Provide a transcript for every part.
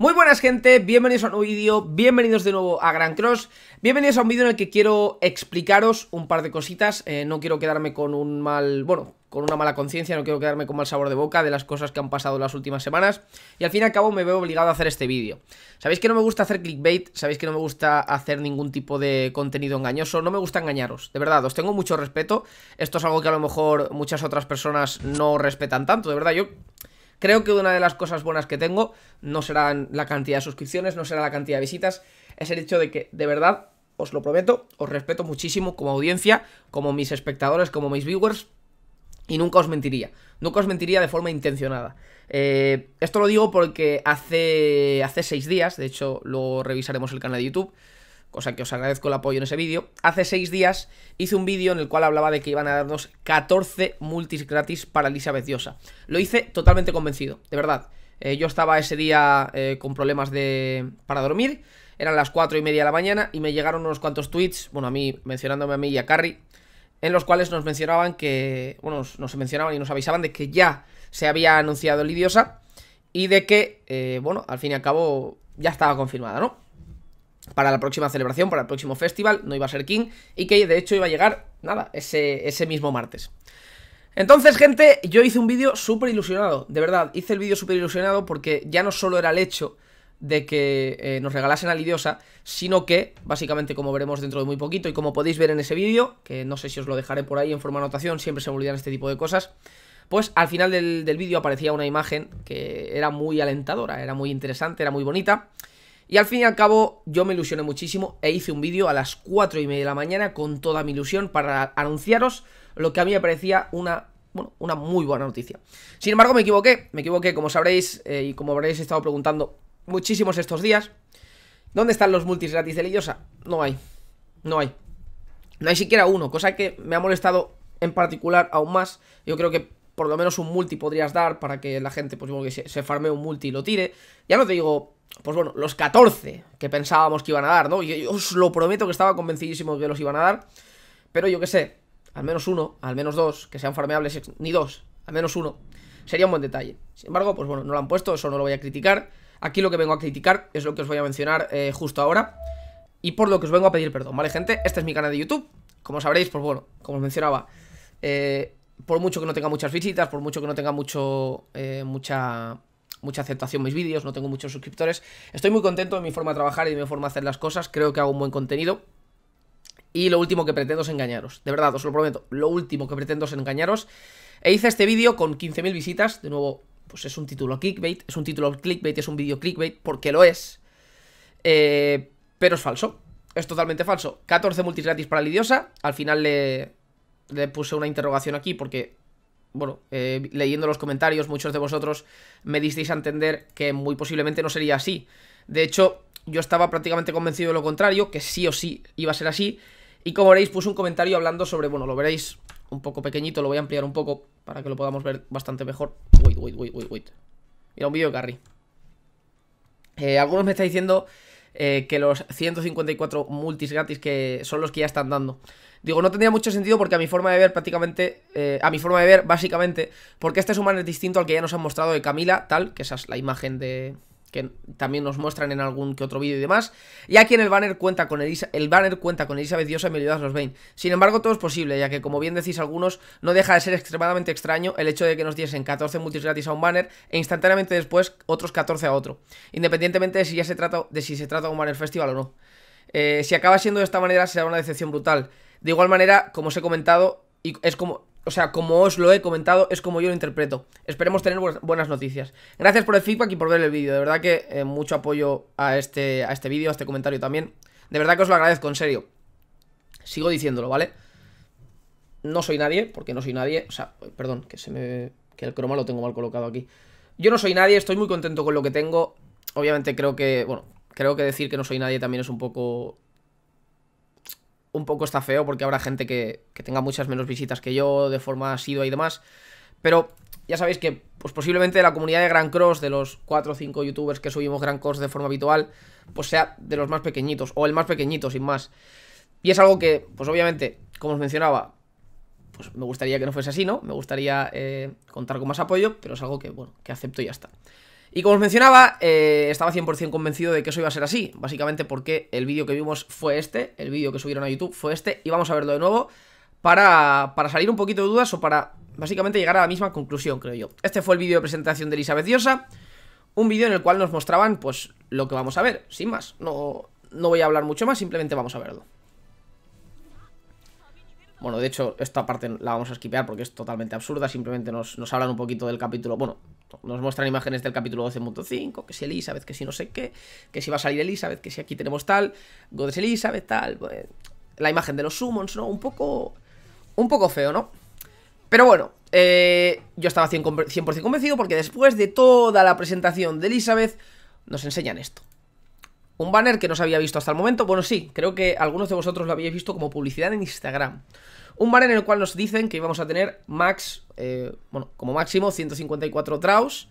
Muy buenas gente, bienvenidos a un nuevo vídeo, bienvenidos de nuevo a Gran Cross Bienvenidos a un vídeo en el que quiero explicaros un par de cositas eh, No quiero quedarme con un mal, bueno, con una mala conciencia, no quiero quedarme con mal sabor de boca de las cosas que han pasado las últimas semanas Y al fin y al cabo me veo obligado a hacer este vídeo Sabéis que no me gusta hacer clickbait, sabéis que no me gusta hacer ningún tipo de contenido engañoso No me gusta engañaros, de verdad, os tengo mucho respeto Esto es algo que a lo mejor muchas otras personas no respetan tanto, de verdad, yo... Creo que una de las cosas buenas que tengo no será la cantidad de suscripciones, no será la cantidad de visitas, es el hecho de que, de verdad, os lo prometo, os respeto muchísimo como audiencia, como mis espectadores, como mis viewers, y nunca os mentiría, nunca os mentiría de forma intencionada. Eh, esto lo digo porque hace, hace seis días, de hecho lo revisaremos el canal de YouTube, cosa que os agradezco el apoyo en ese vídeo, hace 6 días hice un vídeo en el cual hablaba de que iban a darnos 14 multis gratis para Elizabeth Diosa. Lo hice totalmente convencido, de verdad. Eh, yo estaba ese día eh, con problemas de... para dormir, eran las 4 y media de la mañana y me llegaron unos cuantos tweets, bueno, a mí, mencionándome a mí y a Carrie, en los cuales nos mencionaban que, bueno, nos, mencionaban y nos avisaban de que ya se había anunciado Lidiosa y de que, eh, bueno, al fin y al cabo ya estaba confirmada, ¿no? para la próxima celebración, para el próximo festival, no iba a ser King, y que de hecho iba a llegar, nada, ese, ese mismo martes. Entonces, gente, yo hice un vídeo súper ilusionado, de verdad, hice el vídeo súper ilusionado porque ya no solo era el hecho de que eh, nos regalasen a Lidiosa, sino que, básicamente, como veremos dentro de muy poquito y como podéis ver en ese vídeo, que no sé si os lo dejaré por ahí en forma de anotación, siempre se me olvidan este tipo de cosas, pues al final del, del vídeo aparecía una imagen que era muy alentadora, era muy interesante, era muy bonita, y al fin y al cabo yo me ilusioné muchísimo e hice un vídeo a las 4 y media de la mañana con toda mi ilusión para anunciaros lo que a mí me parecía una, una muy buena noticia. Sin embargo me equivoqué, me equivoqué como sabréis eh, y como habréis estado preguntando muchísimos estos días. ¿Dónde están los multis gratis de Lidiosa? No hay, no hay. No hay siquiera uno, cosa que me ha molestado en particular aún más. Yo creo que por lo menos un multi podrías dar para que la gente pues, que se, se farme un multi y lo tire. Ya no te digo pues bueno, los 14 que pensábamos que iban a dar, ¿no? Y os lo prometo que estaba convencidísimo que los iban a dar, pero yo qué sé, al menos uno, al menos dos, que sean farmeables, ni dos, al menos uno, sería un buen detalle. Sin embargo, pues bueno, no lo han puesto, eso no lo voy a criticar. Aquí lo que vengo a criticar es lo que os voy a mencionar eh, justo ahora y por lo que os vengo a pedir perdón, ¿vale, gente? Este es mi canal de YouTube, como sabréis, pues bueno, como os mencionaba, eh, por mucho que no tenga muchas visitas, por mucho que no tenga mucho, eh, mucha mucha aceptación mis vídeos, no tengo muchos suscriptores. Estoy muy contento de mi forma de trabajar y de mi forma de hacer las cosas, creo que hago un buen contenido. Y lo último que pretendo es engañaros, de verdad, os lo prometo, lo último que pretendo es engañaros. E hice este vídeo con 15.000 visitas, de nuevo, pues es un título clickbait, es un título clickbait, es un vídeo clickbait, porque lo es. Eh, pero es falso, es totalmente falso. 14 multis gratis para Lidiosa, al final le, le puse una interrogación aquí porque bueno, eh, leyendo los comentarios, muchos de vosotros me disteis a entender que muy posiblemente no sería así. De hecho, yo estaba prácticamente convencido de lo contrario, que sí o sí iba a ser así. Y como veréis, puse un comentario hablando sobre, bueno, lo veréis un poco pequeñito, lo voy a ampliar un poco para que lo podamos ver bastante mejor. Wait, wait, wait, wait, wait. Mira, un vídeo de Carrie. Eh, algunos me están diciendo eh, que los 154 multis gratis que son los que ya están dando. Digo, no tendría mucho sentido porque a mi forma de ver prácticamente, eh, a mi forma de ver básicamente, porque este es un banner distinto al que ya nos han mostrado de Camila, tal, que esa es la imagen de, que también nos muestran en algún que otro vídeo y demás. Y aquí en el banner cuenta con Elisa, el banner cuenta con Elizabeth Diosa y Meliodas los Bane. Sin embargo, todo es posible, ya que como bien decís algunos, no deja de ser extremadamente extraño el hecho de que nos diesen 14 multis gratis a un banner e instantáneamente después otros 14 a otro, independientemente de si ya se trata de si se trata de un banner festival o no. Eh, si acaba siendo de esta manera será una decepción brutal. De igual manera, como os he comentado, y es como o sea, como os lo he comentado, es como yo lo interpreto. Esperemos tener buenas noticias. Gracias por el feedback y por ver el vídeo. De verdad que eh, mucho apoyo a este, a este vídeo, a este comentario también. De verdad que os lo agradezco, en serio. Sigo diciéndolo, ¿vale? No soy nadie, porque no soy nadie. O sea, perdón, que se me. que el croma lo tengo mal colocado aquí. Yo no soy nadie, estoy muy contento con lo que tengo. Obviamente creo que. Bueno, creo que decir que no soy nadie también es un poco un poco está feo porque habrá gente que, tenga muchas menos visitas que yo, de forma asidua y demás. Pero ya sabéis que pues posiblemente la comunidad de Gran Cross, de los 4 o 5 youtubers que subimos Gran Cross de forma habitual, pues sea de los más pequeñitos, o el más pequeñito, sin más. Y es algo que, pues obviamente, como os mencionaba, pues me gustaría que no fuese así, ¿no? Me gustaría eh, contar con más apoyo, pero es algo que, bueno, que acepto y ya está. Y como os mencionaba, eh, estaba 100% convencido de que eso iba a ser así, básicamente porque el vídeo que vimos fue este, el vídeo que subieron a YouTube fue este, y vamos a verlo de nuevo para, para salir un poquito de dudas o para básicamente llegar a la misma conclusión, creo yo. Este fue el vídeo de presentación de Elizabeth Diosa, un vídeo en el cual nos mostraban pues lo que vamos a ver, sin más, no, no voy a hablar mucho más, simplemente vamos a verlo. Bueno, de hecho, esta parte la vamos a esquipear porque es totalmente absurda. Simplemente nos, hablan un poquito del capítulo. Bueno, nos muestran imágenes del capítulo 12.5, que si Elizabeth, que si no sé qué, que si va a salir Elizabeth, que si aquí tenemos tal, Godes Elizabeth, tal. Pues, la imagen de los summons, ¿no? Un poco. Un poco feo, ¿no? Pero bueno, eh, yo estaba 100%, 100 convencido porque después de toda la presentación de Elizabeth, nos enseñan esto. Un banner que no se había visto hasta el momento, bueno sí, creo que algunos de vosotros lo habéis visto como publicidad en Instagram. Un banner en el cual nos dicen que íbamos a tener max, eh, bueno, como máximo 154 draws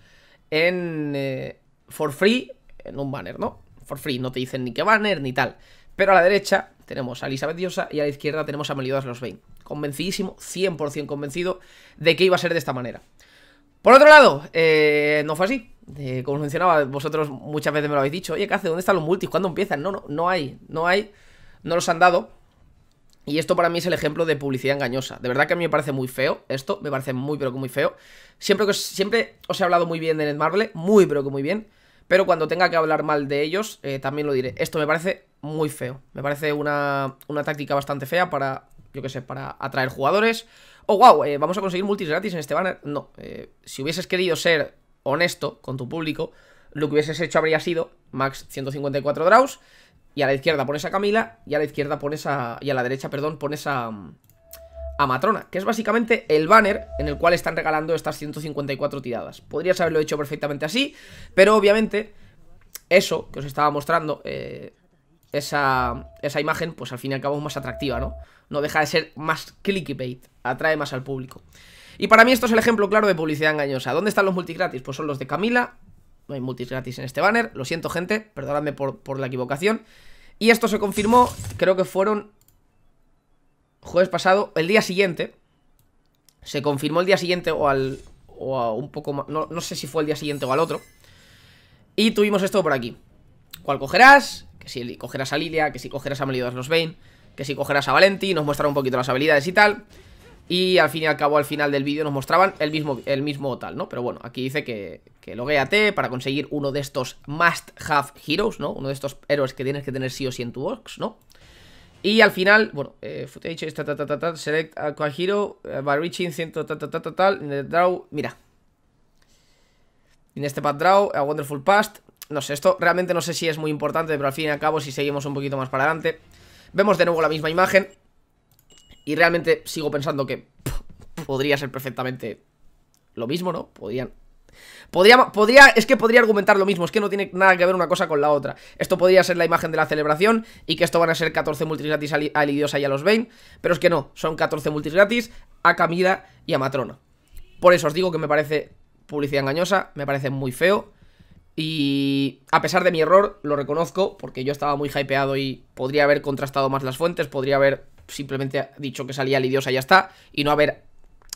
en, eh, for free en un banner, ¿no? For free, no te dicen ni qué banner ni tal. Pero a la derecha tenemos a Elizabeth Diosa y a la izquierda tenemos a Meliodas Los Bain. Convencidísimo, 100% convencido de que iba a ser de esta manera. Por otro lado, eh, no fue así. Como os mencionaba, vosotros muchas veces me lo habéis dicho, oye, ¿qué hace? ¿Dónde están los multis? ¿Cuándo empiezan? No, no, no hay, no hay, no los han dado. Y esto para mí es el ejemplo de publicidad engañosa. De verdad que a mí me parece muy feo esto, me parece muy pero que muy feo. Siempre, que os, siempre os he hablado muy bien de Netmarble, muy pero que muy bien. Pero cuando tenga que hablar mal de ellos, eh, también lo diré. Esto me parece muy feo. Me parece una, táctica bastante fea para, yo qué sé, para atraer jugadores. Oh, eh, wow, vamos a conseguir multis gratis en este banner. No, eh, si hubieses querido ser honesto con tu público, lo que hubieses hecho habría sido max 154 draws y a la izquierda pones a Camila y a la izquierda pones a... y a la derecha, perdón, pones a... a Matrona, que es básicamente el banner en el cual están regalando estas 154 tiradas. Podrías haberlo hecho perfectamente así, pero obviamente eso que os estaba mostrando... Eh, esa, imagen, pues al fin y al cabo es más atractiva, ¿no? No deja de ser más clickbait, atrae más al público. Y para mí esto es el ejemplo claro de publicidad engañosa. ¿Dónde están los multigratis? Pues son los de Camila. No hay multis gratis en este banner. Lo siento, gente. Perdonadme por, la equivocación. Y esto se confirmó, creo que fueron jueves pasado, el día siguiente. Se confirmó el día siguiente o al... O un poco más... No, no sé si fue el día siguiente o al otro. Y tuvimos esto por aquí. ¿Cuál cogerás? Que si cogeras a Lilia, que si cogeras a Meliodas los Bane, que si cogeras a Valenti, nos mostraron un poquito las habilidades y tal. Y al fin y al cabo, al final del vídeo nos mostraban el mismo, el mismo tal, ¿no? Pero bueno, aquí dice que, que logueate para conseguir uno de estos must-have heroes, ¿no? Uno de estos héroes que tienes que tener sí o sí en tu box, ¿no? Y al final, bueno, eh, footage, select a hero, eh, by reaching 100, ta, tal, draw, mira. en este path draw, a wonderful past, no sé, esto realmente no sé si es muy importante, pero al fin y al cabo si seguimos un poquito más para adelante, vemos de nuevo la misma imagen y realmente sigo pensando que podría ser perfectamente lo mismo, ¿no? Podrían... Podría, es que podría argumentar lo mismo, es que no tiene nada que ver una cosa con la otra. Esto podría ser la imagen de la celebración y que esto van a ser 14 multis gratis a, a y a los Bane, pero es que no, son 14 multis gratis a Camila y a Matrona. Por eso os digo que me parece publicidad engañosa, me parece muy feo, y a pesar de mi error, lo reconozco, porque yo estaba muy hypeado y podría haber contrastado más las fuentes, podría haber simplemente dicho que salía lidiosa y ya está, y no haber,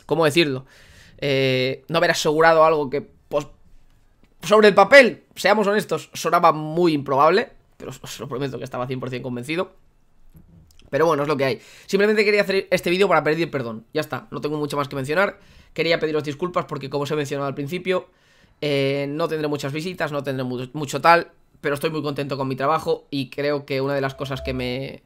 ¿cómo decirlo? Eh, no haber asegurado algo que, pues, sobre el papel, seamos honestos, sonaba muy improbable, pero os lo prometo que estaba 100% convencido. Pero bueno, es lo que hay. Simplemente quería hacer este vídeo para pedir perdón. Ya está, no tengo mucho más que mencionar. Quería pediros disculpas porque, como os he mencionado al principio, eh, no tendré muchas visitas, no tendré mucho tal, pero estoy muy contento con mi trabajo y creo que una de las cosas que me,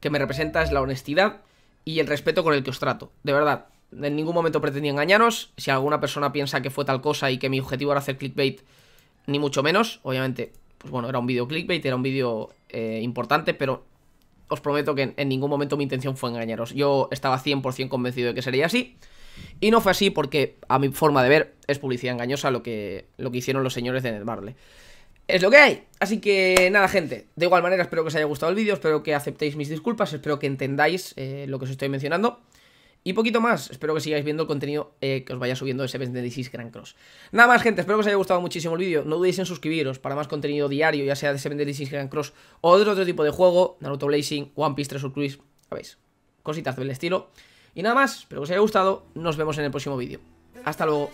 que me representa es la honestidad y el respeto con el que os trato. De verdad, en ningún momento pretendí engañaros. Si alguna persona piensa que fue tal cosa y que mi objetivo era hacer clickbait, ni mucho menos. Obviamente, pues bueno, era un vídeo clickbait, era un vídeo eh, importante, pero os prometo que en ningún momento mi intención fue engañaros. Yo estaba 100% convencido de que sería así. Y no fue así porque, a mi forma de ver, es publicidad engañosa lo que, lo que hicieron los señores de Netmarble. Es lo que hay. Así que nada, gente. De igual manera, espero que os haya gustado el vídeo, espero que aceptéis mis disculpas, espero que entendáis eh, lo que os estoy mencionando. Y poquito más, espero que sigáis viendo el contenido eh, que os vaya subiendo de 76 Grand Cross. Nada más, gente, espero que os haya gustado muchísimo el vídeo. No dudéis en suscribiros para más contenido diario, ya sea de 76 Grand Cross o de otro, tipo de juego, Naruto Blazing, One Piece 3 Cruise, sabéis, cositas del estilo. Y nada más, espero que os haya gustado, nos vemos en el próximo vídeo. Hasta luego.